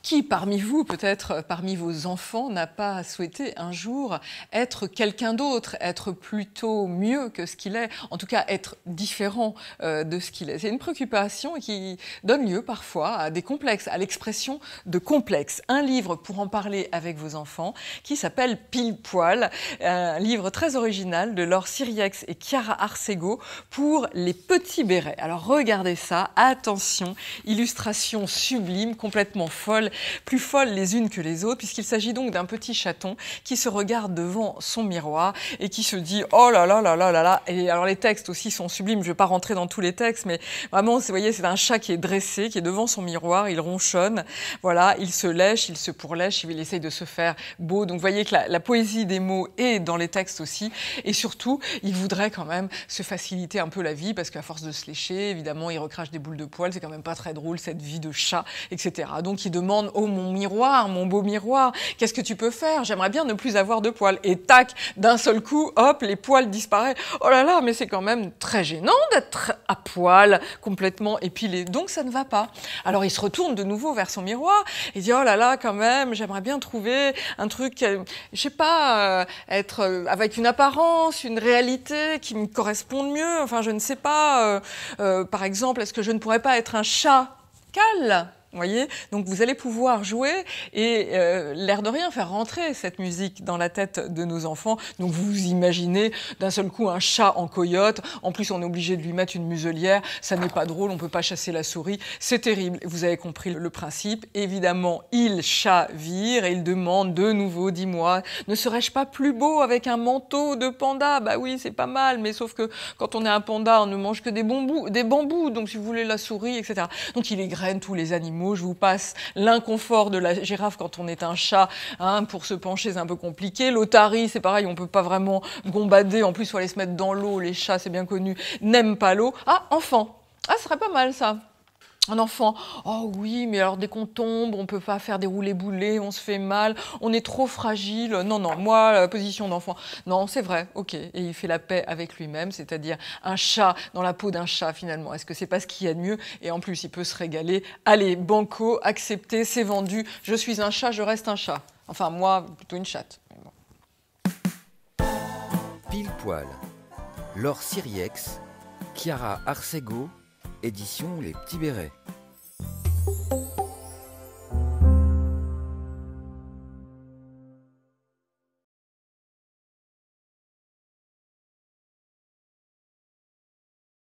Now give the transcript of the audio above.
Qui parmi vous, peut-être euh, parmi vos enfants, n'a pas souhaité un jour être quelqu'un d'autre, être plutôt mieux que ce qu'il est, en tout cas être différent euh, de ce qu'il est C'est une préoccupation qui donne lieu parfois à des complexes, à l'expression de complexes. Un livre pour en parler avec vos enfants qui s'appelle Pile Poil, un livre très original de Laure Siriex et Chiara Arcego pour les petits bérets. Alors regardez ça, attention, illustration sublime, complètement folle plus folles les unes que les autres, puisqu'il s'agit donc d'un petit chaton qui se regarde devant son miroir et qui se dit oh là là là là là là. Et alors les textes aussi sont sublimes, je ne vais pas rentrer dans tous les textes, mais vraiment, vous voyez, c'est un chat qui est dressé, qui est devant son miroir, il ronchonne, voilà, il se lèche, il se pourlèche, il essaye de se faire beau. Donc vous voyez que la, la poésie des mots est dans les textes aussi, et surtout, il voudrait quand même se faciliter un peu la vie, parce qu'à force de se lécher, évidemment, il recrache des boules de poils, c'est quand même pas très drôle cette vie de chat, etc. Donc il demande Oh mon miroir, mon beau miroir, qu'est-ce que tu peux faire J'aimerais bien ne plus avoir de poils. Et tac, d'un seul coup, hop, les poils disparaissent. Oh là là, mais c'est quand même très gênant d'être à poil, complètement épilé. Donc ça ne va pas. Alors il se retourne de nouveau vers son miroir et dit Oh là là, quand même, j'aimerais bien trouver un truc, euh, je sais pas, euh, être euh, avec une apparence, une réalité qui me corresponde mieux. Enfin, je ne sais pas. par exemple, est-ce que je ne pourrais pas être un chat cal voyez Donc vous allez pouvoir jouer et euh, l'air de rien faire rentrer cette musique dans la tête de nos enfants. Donc vous imaginez d'un seul coup un chat en coyote, en plus on est obligé de lui mettre une muselière, ça n'est pas drôle, on ne peut pas chasser la souris, c'est terrible. Vous avez compris le principe. Évidemment, il chat vire et il demande de nouveau, dis-moi, ne serais-je pas plus beau avec un manteau de panda Bah oui, c'est pas mal, mais sauf que quand on est un panda, on ne mange que des bambous, des bambous donc si vous voulez la souris, etc. Donc il égrène tous les animaux je vous passe l'inconfort de la girafe quand on est un chat. Hein, pour se pencher, c'est un peu compliqué. L'otarie, c'est pareil, on ne peut pas vraiment gombader. En plus, il faut aller se mettre dans l'eau. Les chats, c'est bien connu, n'aiment pas l'eau. Ah, enfant. Ah, ce serait pas mal ça un enfant, oh oui, mais alors dès qu'on tombe, on ne peut pas faire des roulés boulets, on se fait mal, on est trop fragile. Non, non, moi, la position d'enfant. Non, c'est vrai, ok. Et il fait la paix avec lui-même, c'est-à-dire un chat dans la peau d'un chat finalement. Est-ce que c'est pas ce qu'il y a de mieux Et en plus, il peut se régaler. Allez, banco, accepter, c'est vendu. Je suis un chat, je reste un chat. Enfin, moi, plutôt une chatte. Pile poil. Laure Siriex, Chiara Arcego, édition Les Petits Bérets.